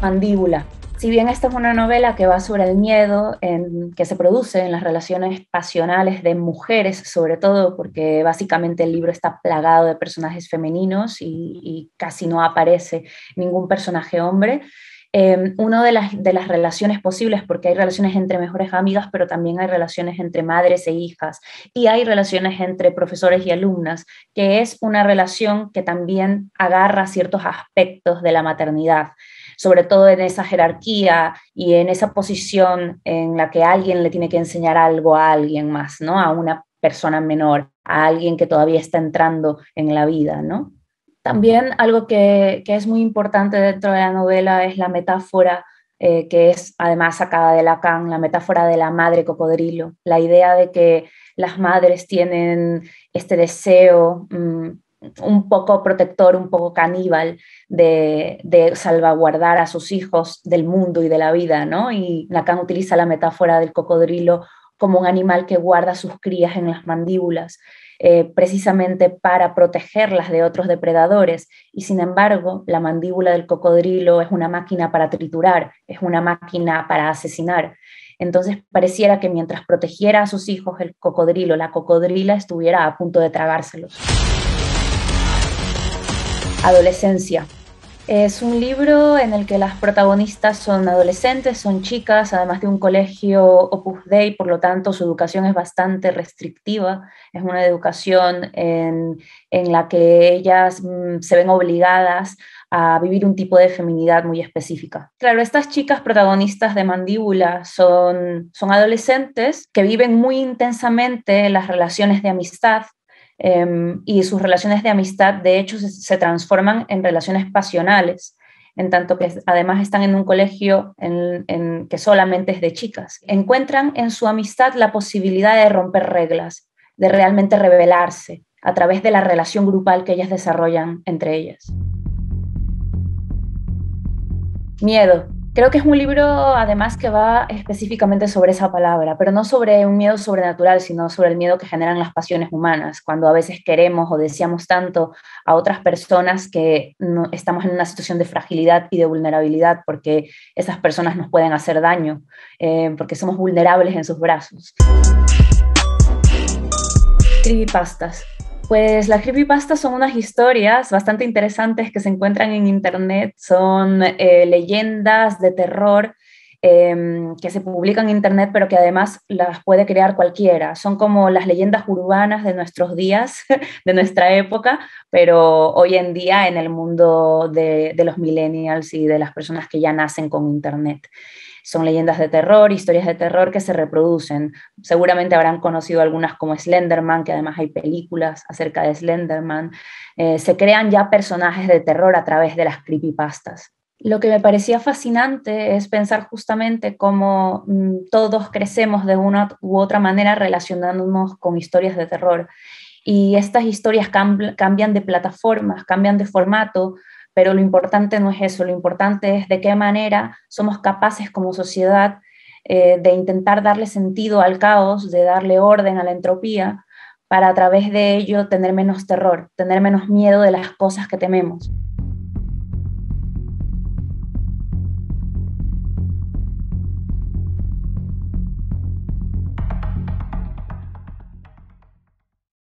Mandíbula. Si bien esta es una novela que va sobre el miedo en, que se produce en las relaciones pasionales de mujeres, sobre todo porque básicamente el libro está plagado de personajes femeninos y casi no aparece ningún personaje hombre, Em, una de las, de las relaciones posibles, porque hay relaciones entre mejores amigas, pero también hay relaciones entre madres e hijas, y hay relaciones entre profesores y alumnas, que es una relación que también agarra ciertos aspectos de la maternidad sobre todo en esa jerarquía y en esa posición en la que alguien le tiene que enseñar algo a alguien más, ¿no? A una persona menor, a alguien que todavía está entrando en la vida, ¿no? También algo que, es muy importante dentro de la novela es la metáfora eh, que es además sacada de Lacan, la metáfora de la madre cocodrilo, la idea de que las madres tienen este deseo mm, un poco protector, un poco caníbal de, de, salvaguardar a sus hijos del mundo y de la vida, ¿no? Y Lacan utiliza la metáfora del cocodrilo como un animal que guarda sus crías en las mandíbulas, eh, precisamente para protegerlas de otros depredadores. Y sin embargo, la mandíbula del cocodrilo es una máquina para triturar, es una máquina para asesinar. Entonces pareciera que mientras protegiera a sus hijos, el cocodrilo, la cocodrila estuviera a punto de tragárselos. Adolescencia, es un libro en el que las protagonistas son adolescentes, son chicas, además de un colegio Opus Dei, por lo tanto su educación es bastante restrictiva, es una educación en, la que ellas mm, se ven obligadas a vivir un tipo de feminidad muy específica. Claro, estas chicas protagonistas de Mandíbula son, son adolescentes que viven muy intensamente las relaciones de amistad Em, y sus relaciones de amistad, de hecho, se, transforman en relaciones pasionales, en tanto que además están en un colegio en, que solamente es de chicas. Encuentran en su amistad la posibilidad de romper reglas, de realmente revelarse a través de la relación grupal que ellas desarrollan entre ellas. Miedo. Creo que es un libro, además, que va específicamente sobre esa palabra, pero no sobre un miedo sobrenatural, sino sobre el miedo que generan las pasiones humanas, cuando a veces queremos o deseamos tanto a otras personas que estamos en una situación de fragilidad y de vulnerabilidad, porque esas personas nos pueden hacer daño, eh, porque somos vulnerables en sus brazos. pastas pues las creepypastas son unas historias bastante interesantes que se encuentran en internet, son eh, leyendas de terror Em, que se publican en Internet, pero que además las puede crear cualquiera. Son como las leyendas urbanas de nuestros días, de nuestra época, pero hoy en día en el mundo de, los millennials y de las personas que ya nacen con Internet son leyendas de terror, historias de terror que se reproducen. Seguramente habrán conocido algunas como Slenderman, que además hay películas acerca de Slenderman. Eh, se crean ya personajes de terror a través de las creepypastas lo que me parecía fascinante es pensar justamente cómo mm, todos crecemos de una u otra manera relacionándonos con historias de terror. Y estas historias cambian de plataformas, cambian de formato, pero lo importante no es eso, lo importante es de qué manera somos capaces como sociedad eh, de intentar darle sentido al caos, de darle orden a la entropía, para a través de ello tener menos terror, tener menos miedo de las cosas que tememos.